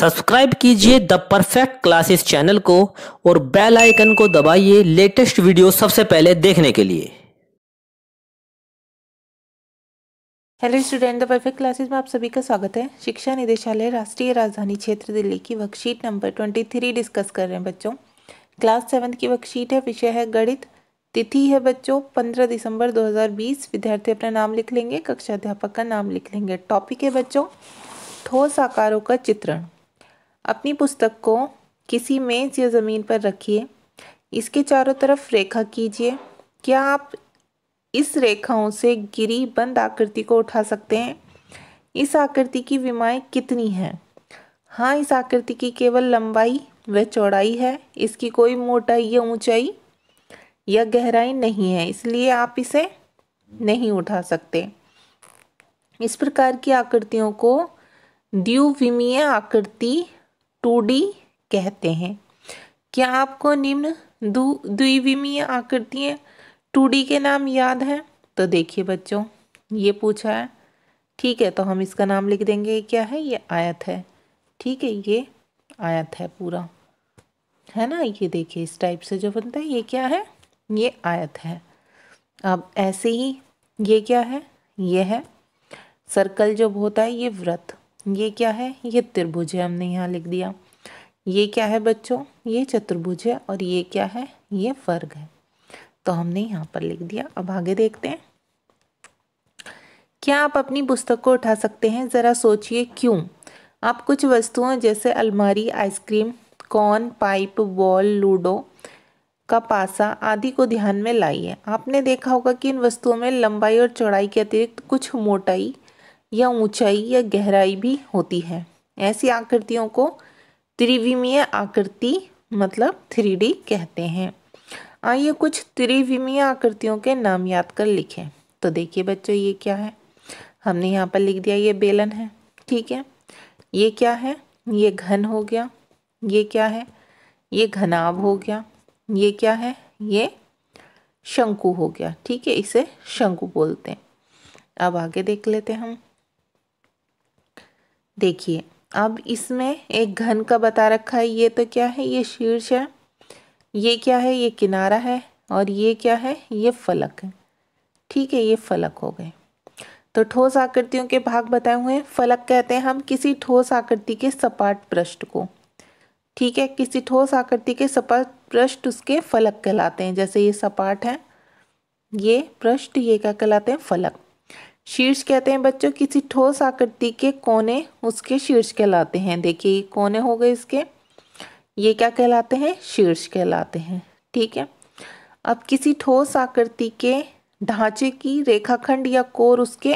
subscribe कीजिए the perfect classes channel को और बेल आइकन को दबाइए लेटेस्ट वीडियो सबसे पहले देखने के लिए hello student the perfect classes में आप सभी का स्वागत है शिक्षा निदेशालय राष्ट्रीय राजधानी क्षेत्र दिल्ली की worksheet number twenty three discuss कर रहे हैं बच्चों क्लास सेवन्थ की वर्कशीट है विषय है गणित तिथि है बच्चों पंद्रह दिसंबर दो विद्यार्थी अपना नाम लिख लेंगे कक्षा अध्यापक का नाम लिख लेंगे टॉपिक है बच्चों ठोस आकारों का चित्रण अपनी पुस्तक को किसी मेज या ज़मीन पर रखिए इसके चारों तरफ रेखा कीजिए क्या आप इस रेखाओं से गिरी बंद आकृति को उठा सकते हैं इस आकृति की विमाएँ कितनी हैं हाँ इस आकृति की केवल लंबाई व चौड़ाई है इसकी कोई मोटाई या ऊंचाई या गहराई नहीं है इसलिए आप इसे नहीं उठा सकते इस प्रकार की आकृतियों को द्विविमीय आकृति टोडी कहते हैं क्या आपको निम्न दू द्विविमीय आकृतियाँ टूडी के नाम याद हैं तो देखिए बच्चों ये पूछा है ठीक है तो हम इसका नाम लिख देंगे क्या है ये आयत है ठीक है ये आयत है पूरा है ना ये देखिए इस टाइप से जो बनता है ये क्या है ये आयत है अब ऐसे ही ये क्या है ये है सर्कल जो होता है ये व्रत ये क्या है ये त्रिभुज है हमने यहाँ लिख दिया ये क्या है बच्चों ये चतुर्भुज है और ये क्या है ये वर्ग है तो हमने यहाँ पर लिख दिया अब आगे देखते हैं क्या आप अपनी पुस्तक को उठा सकते हैं ज़रा सोचिए क्यों आप कुछ वस्तुओं जैसे अलमारी ice cream corn pipe ball ludo का पासा आदि को ध्यान में लाइए आपने देखा होगा कि इन वस्तुओं में लंबाई और चौड़ाई के अतिरिक्त कुछ मोटाई या ऊंचाई या गहराई भी होती है ऐसी आकृतियों को त्रिविमीय आकृति मतलब थ्री कहते हैं आइए कुछ त्रिविमीय आकृतियों के नाम याद कर लिखें तो देखिए बच्चों ये क्या है हमने यहाँ पर लिख दिया ये बेलन है ठीक है ये क्या है ये घन हो गया ये क्या है ये घनाभ हो गया ये क्या है ये शंकु हो गया ठीक है इसे शंकु बोलते हैं अब आगे देख लेते हैं हम देखिए अब इसमें एक घन का बता रखा है ये तो क्या है ये शीर्ष है ये क्या है ये किनारा है और ये क्या है ये फलक है ठीक है ये फलक हो गए तो ठोस आकृतियों के भाग बताए हुए हैं फलक कहते हैं हम किसी ठोस आकृति के सपाट पृष्ठ को ठीक है किसी ठोस आकृति के सपाट पृष्ठ उसके फलक कहलाते हैं जैसे ये सपाट है ये पृष्ठ ये क्या कहलाते हैं फलक शीर्ष कहते हैं बच्चों किसी ठोस आकृति के कोने उसके शीर्ष कहलाते हैं देखिए ये कोने हो गए इसके ये क्या कहलाते हैं शीर्ष कहलाते हैं ठीक है अब किसी ठोस आकृति के ढांचे की रेखाखंड या कोर उसके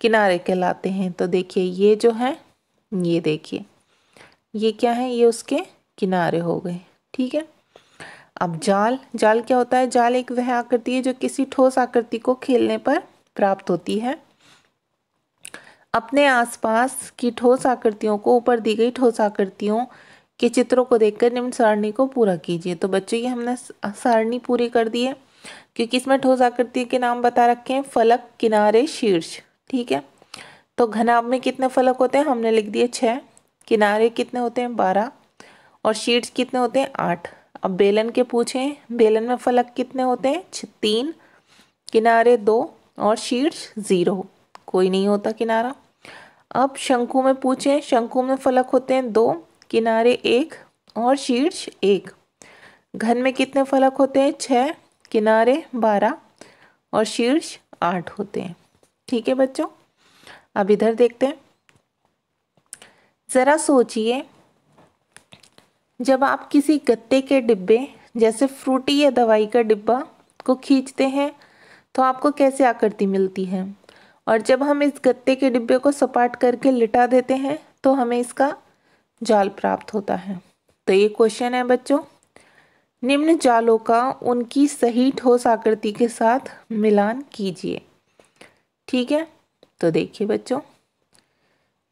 किनारे कहलाते हैं तो देखिए ये जो है ये देखिए ये क्या है ये उसके किनारे हो गए ठीक है अब जाल जाल क्या होता है जाल एक वह आकृति है जो किसी ठोस आकृति को खेलने पर प्राप्त होती है अपने आसपास की ठोस आकृतियों को ऊपर दी गई ठोस आकृतियों के चित्रों को देखकर निम्न सारणी को पूरा कीजिए तो बच्चों ये हमने सारणी पूरी कर दी है क्योंकि इसमें ठोस आकृति के नाम बता रखे हैं फलक किनारे शीर्ष ठीक है तो घनाभ में कितने फलक होते हैं हमने लिख दिए छः किनारे कितने होते हैं बारह और शीर्ष कितने होते हैं आठ अब बेलन के पूछें बेलन में फलक कितने होते हैं तीन किनारे दो और शीर्ष ज़ीरो कोई नहीं होता किनारा अब शंकु में पूछें शंकु में फलक होते हैं दो किनारे एक और शीर्ष एक घन में कितने फलक होते हैं छः किनारे बारह और शीर्ष आठ होते हैं ठीक है बच्चों अब इधर देखते हैं ज़रा सोचिए जब आप किसी गत्ते के डिब्बे जैसे फ्रूटी या दवाई का डिब्बा को खींचते हैं तो आपको कैसे आकृति मिलती है और जब हम इस गत्ते के डिब्बे को सपाट करके लिटा देते हैं तो हमें इसका जाल प्राप्त होता है तो ये क्वेश्चन है बच्चों निम्न जालों का उनकी सही ठोस आकृति के साथ मिलान कीजिए ठीक है तो देखिए बच्चों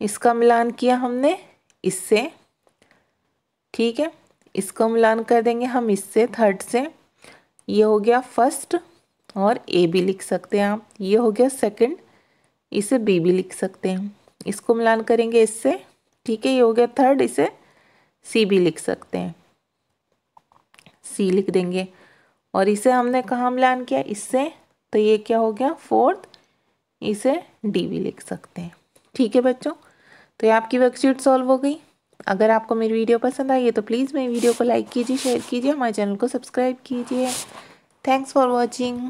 इसका मिलान किया हमने इससे ठीक है इसको मिलान कर देंगे हम इससे थर्ड से ये हो गया फर्स्ट और ए भी लिख सकते हैं आप ये हो गया सेकंड इसे बी भी लिख सकते हैं इसको मिलान करेंगे इससे ठीक है ये हो गया थर्ड इसे सी भी लिख सकते हैं सी लिख देंगे और इसे हमने कहाँ मिलान किया इससे तो ये क्या हो गया फोर्थ इसे डी भी लिख सकते हैं ठीक है बच्चों तो ये आपकी वर्कशीट सॉल्व हो गई अगर आपको मेरी वीडियो पसंद आई है तो प्लीज़ मेरी वीडियो को लाइक कीजिए शेयर कीजिए हमारे चैनल को सब्सक्राइब कीजिए थैंक्स फॉर वॉचिंग